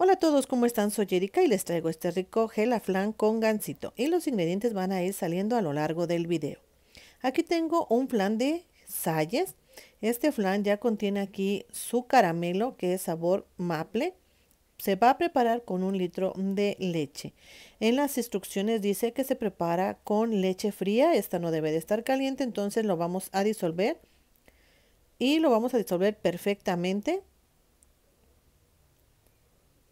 Hola a todos, ¿cómo están? Soy Erika y les traigo este rico gela flan con gansito y los ingredientes van a ir saliendo a lo largo del video. Aquí tengo un flan de salles. Este flan ya contiene aquí su caramelo que es sabor maple. Se va a preparar con un litro de leche. En las instrucciones dice que se prepara con leche fría. Esta no debe de estar caliente, entonces lo vamos a disolver. Y lo vamos a disolver perfectamente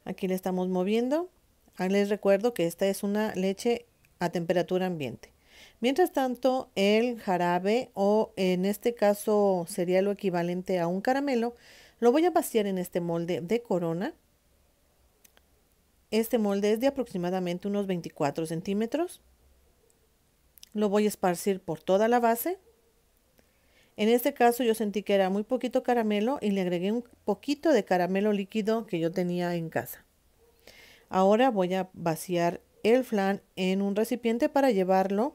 Aquí le estamos moviendo. Ah, les recuerdo que esta es una leche a temperatura ambiente. Mientras tanto, el jarabe o en este caso sería lo equivalente a un caramelo, lo voy a vaciar en este molde de corona. Este molde es de aproximadamente unos 24 centímetros. Lo voy a esparcir por toda la base. En este caso yo sentí que era muy poquito caramelo y le agregué un poquito de caramelo líquido que yo tenía en casa. Ahora voy a vaciar el flan en un recipiente para llevarlo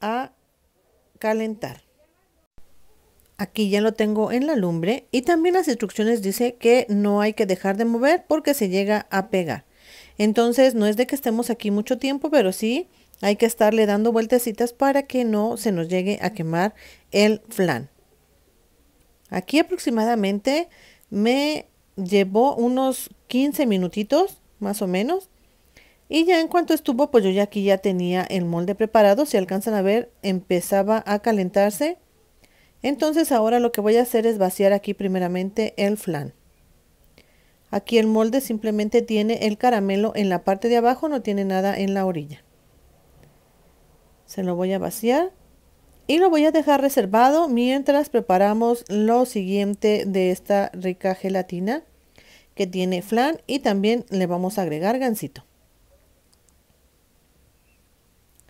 a calentar. Aquí ya lo tengo en la lumbre y también las instrucciones dice que no hay que dejar de mover porque se llega a pegar. Entonces no es de que estemos aquí mucho tiempo, pero sí hay que estarle dando vueltecitas para que no se nos llegue a quemar el flan. Aquí aproximadamente me llevó unos 15 minutitos más o menos. Y ya en cuanto estuvo, pues yo ya aquí ya tenía el molde preparado. Si alcanzan a ver, empezaba a calentarse. Entonces ahora lo que voy a hacer es vaciar aquí primeramente el flan. Aquí el molde simplemente tiene el caramelo en la parte de abajo, no tiene nada en la orilla. Se lo voy a vaciar y lo voy a dejar reservado mientras preparamos lo siguiente de esta rica gelatina que tiene flan y también le vamos a agregar gansito.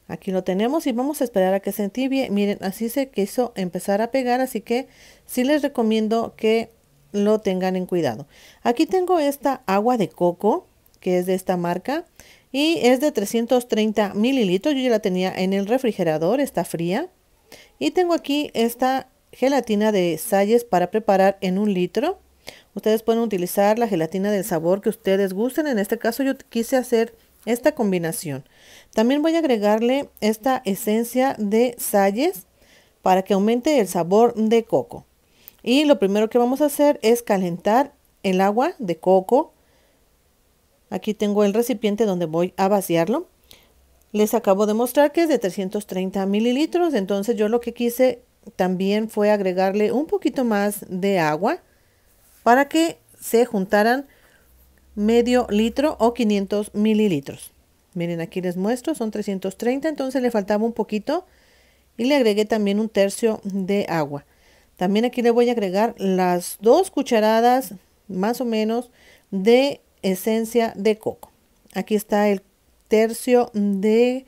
Aquí lo tenemos y vamos a esperar a que se entibie. Miren, así se quiso empezar a pegar, así que sí les recomiendo que lo tengan en cuidado. Aquí tengo esta agua de coco, que es de esta marca, y es de 330 mililitros. Yo ya la tenía en el refrigerador, está fría. Y tengo aquí esta gelatina de Salles para preparar en un litro. Ustedes pueden utilizar la gelatina del sabor que ustedes gusten. En este caso yo quise hacer esta combinación. También voy a agregarle esta esencia de salles para que aumente el sabor de coco. Y lo primero que vamos a hacer es calentar el agua de coco. Aquí tengo el recipiente donde voy a vaciarlo. Les acabo de mostrar que es de 330 mililitros, entonces yo lo que quise también fue agregarle un poquito más de agua para que se juntaran medio litro o 500 mililitros. Miren, aquí les muestro, son 330, entonces le faltaba un poquito y le agregué también un tercio de agua. También aquí le voy a agregar las dos cucharadas más o menos de esencia de coco. Aquí está el tercio de,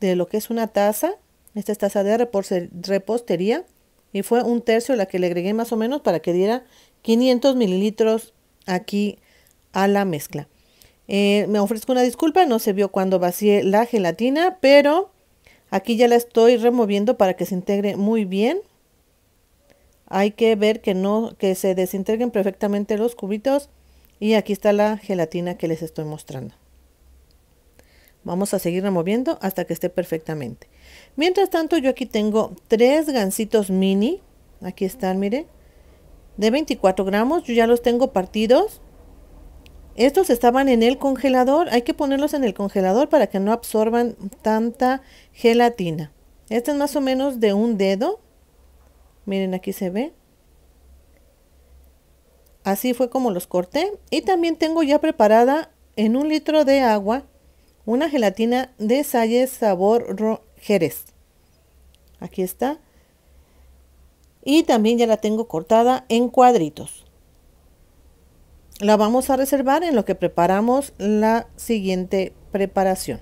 de lo que es una taza. Esta es taza de repostería y fue un tercio la que le agregué más o menos para que diera 500 mililitros aquí a la mezcla. Eh, me ofrezco una disculpa, no se vio cuando vacié la gelatina, pero aquí ya la estoy removiendo para que se integre muy bien. Hay que ver que no que se desintegren perfectamente los cubitos y aquí está la gelatina que les estoy mostrando. Vamos a seguir removiendo hasta que esté perfectamente. Mientras tanto, yo aquí tengo tres gancitos mini. Aquí están, miren de 24 gramos. Yo ya los tengo partidos. Estos estaban en el congelador. Hay que ponerlos en el congelador para que no absorban tanta gelatina. Este es más o menos de un dedo. Miren, aquí se ve. Así fue como los corté. Y también tengo ya preparada en un litro de agua una gelatina de Salles sabor Jerez. Aquí está y también ya la tengo cortada en cuadritos. La vamos a reservar en lo que preparamos la siguiente preparación.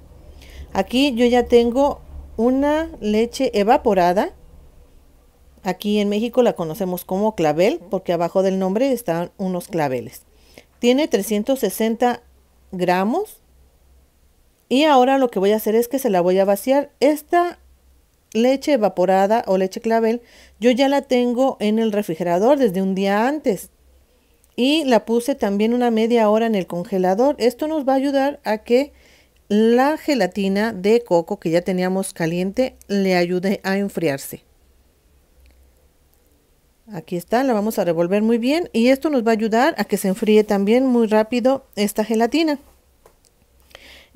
Aquí yo ya tengo una leche evaporada. Aquí en México la conocemos como clavel porque abajo del nombre están unos claveles. Tiene 360 gramos. Y ahora lo que voy a hacer es que se la voy a vaciar. Esta leche evaporada o leche clavel, yo ya la tengo en el refrigerador desde un día antes. Y la puse también una media hora en el congelador. Esto nos va a ayudar a que la gelatina de coco que ya teníamos caliente le ayude a enfriarse. Aquí está, la vamos a revolver muy bien y esto nos va a ayudar a que se enfríe también muy rápido esta gelatina.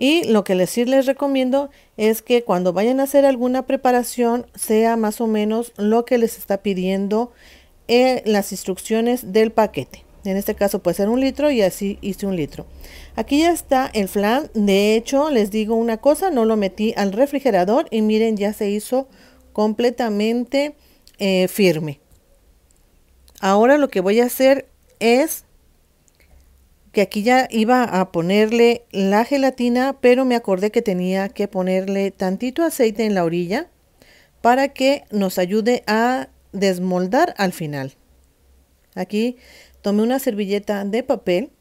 Y lo que les, les recomiendo es que cuando vayan a hacer alguna preparación sea más o menos lo que les está pidiendo eh, las instrucciones del paquete. En este caso puede ser un litro y así hice un litro. Aquí ya está el flan. De hecho, les digo una cosa, no lo metí al refrigerador y miren, ya se hizo completamente eh, firme. Ahora lo que voy a hacer es que aquí ya iba a ponerle la gelatina, pero me acordé que tenía que ponerle tantito aceite en la orilla para que nos ayude a desmoldar al final. Aquí tomé una servilleta de papel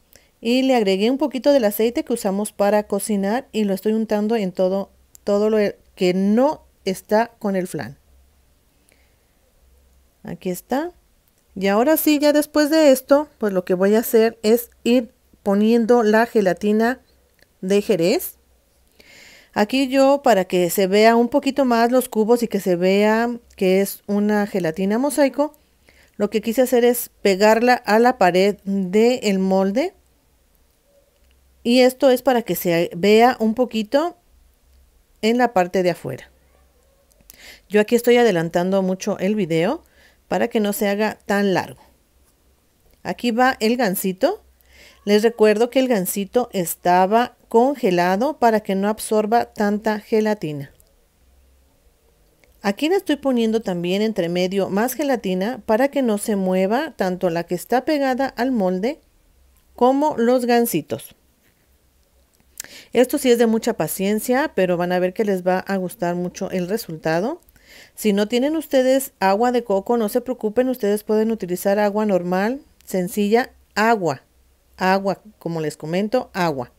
y le agregué un poquito del aceite que usamos para cocinar y lo estoy untando en todo, todo lo que no está con el flan. Aquí está. Y ahora sí, ya después de esto, pues lo que voy a hacer es ir poniendo la gelatina de jerez. Aquí yo para que se vea un poquito más los cubos y que se vea que es una gelatina mosaico, lo que quise hacer es pegarla a la pared del molde. Y esto es para que se vea un poquito en la parte de afuera. Yo aquí estoy adelantando mucho el video para que no se haga tan largo. Aquí va el gancito. Les recuerdo que el gansito estaba congelado para que no absorba tanta gelatina. Aquí le estoy poniendo también entre medio más gelatina para que no se mueva tanto la que está pegada al molde como los gansitos. Esto sí es de mucha paciencia, pero van a ver que les va a gustar mucho el resultado. Si no tienen ustedes agua de coco, no se preocupen, ustedes pueden utilizar agua normal, sencilla, agua agua, como les comento, agua.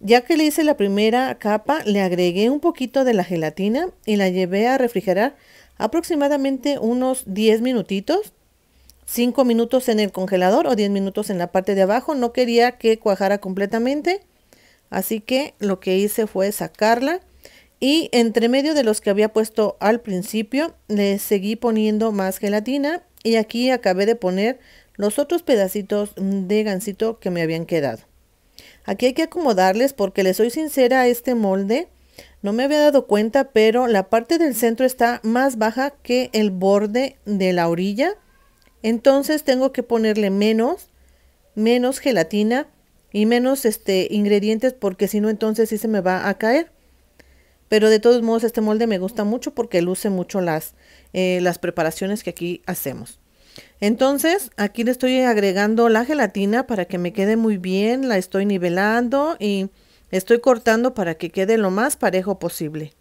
Ya que le hice la primera capa, le agregué un poquito de la gelatina y la llevé a refrigerar aproximadamente unos 10 minutitos. 5 minutos en el congelador o 10 minutos en la parte de abajo. No quería que cuajara completamente. Así que lo que hice fue sacarla. Y entre medio de los que había puesto al principio, le seguí poniendo más gelatina. Y aquí acabé de poner los otros pedacitos mm, de gansito que me habían quedado. Aquí hay que acomodarles porque les soy sincera, este molde no me había dado cuenta, pero la parte del centro está más baja que el borde de la orilla. Entonces tengo que ponerle menos, menos gelatina y menos este, ingredientes porque si no entonces sí se me va a caer. Pero de todos modos este molde me gusta mucho porque luce mucho las, eh, las preparaciones que aquí hacemos. Entonces, aquí le estoy agregando la gelatina para que me quede muy bien, la estoy nivelando y estoy cortando para que quede lo más parejo posible.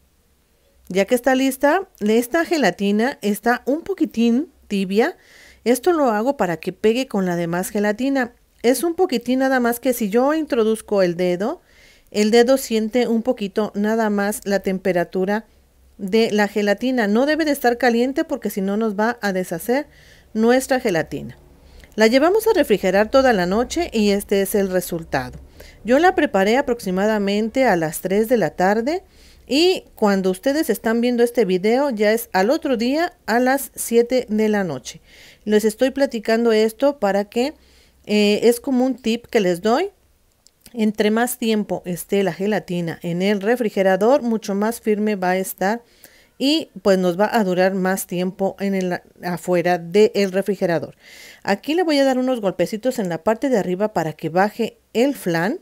Ya que está lista, esta gelatina está un poquitín tibia. Esto lo hago para que pegue con la demás gelatina. Es un poquitín nada más que si yo introduzco el dedo, el dedo siente un poquito nada más la temperatura de la gelatina. No debe de estar caliente porque si no nos va a deshacer nuestra gelatina. La llevamos a refrigerar toda la noche y este es el resultado. Yo la preparé aproximadamente a las 3 de la tarde y cuando ustedes están viendo este video ya es al otro día a las 7 de la noche. Les estoy platicando esto para que eh, es como un tip que les doy. Entre más tiempo esté la gelatina en el refrigerador, mucho más firme va a estar y pues nos va a durar más tiempo en el, afuera del refrigerador. Aquí le voy a dar unos golpecitos en la parte de arriba para que baje el flan.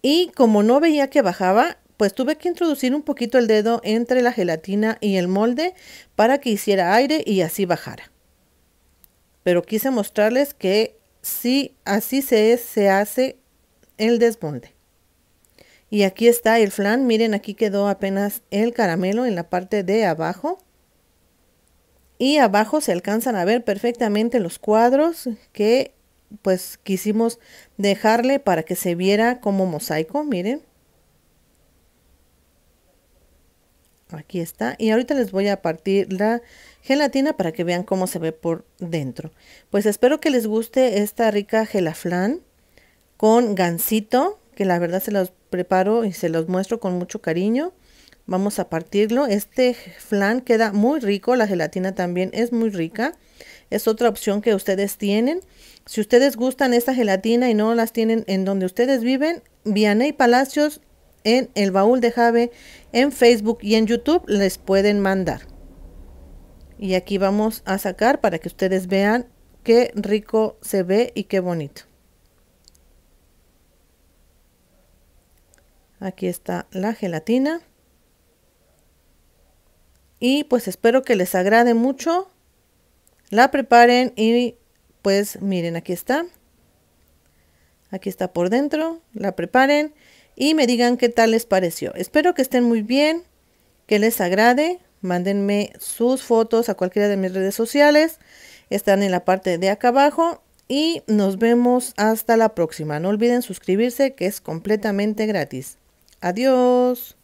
Y como no veía que bajaba, pues tuve que introducir un poquito el dedo entre la gelatina y el molde para que hiciera aire y así bajara. Pero quise mostrarles que sí, así se, se hace el desmolde. Y aquí está el flan. Miren, aquí quedó apenas el caramelo en la parte de abajo. Y abajo se alcanzan a ver perfectamente los cuadros que pues quisimos dejarle para que se viera como mosaico, miren. Aquí está. Y ahorita les voy a partir la gelatina para que vean cómo se ve por dentro. Pues espero que les guste esta rica flan con gansito, que la verdad se los preparo y se los muestro con mucho cariño. Vamos a partirlo. Este flan queda muy rico, la gelatina también es muy rica. Es otra opción que ustedes tienen. Si ustedes gustan esta gelatina y no las tienen en donde ustedes viven, Vianey Palacios en El Baúl de Jave, en Facebook y en YouTube les pueden mandar. Y aquí vamos a sacar para que ustedes vean qué rico se ve y qué bonito. Aquí está la gelatina. Y pues espero que les agrade mucho. La preparen y pues miren, aquí está. Aquí está por dentro. La preparen y me digan qué tal les pareció. Espero que estén muy bien, que les agrade. Mándenme sus fotos a cualquiera de mis redes sociales. Están en la parte de acá abajo. Y nos vemos hasta la próxima. No olviden suscribirse que es completamente gratis. Adiós.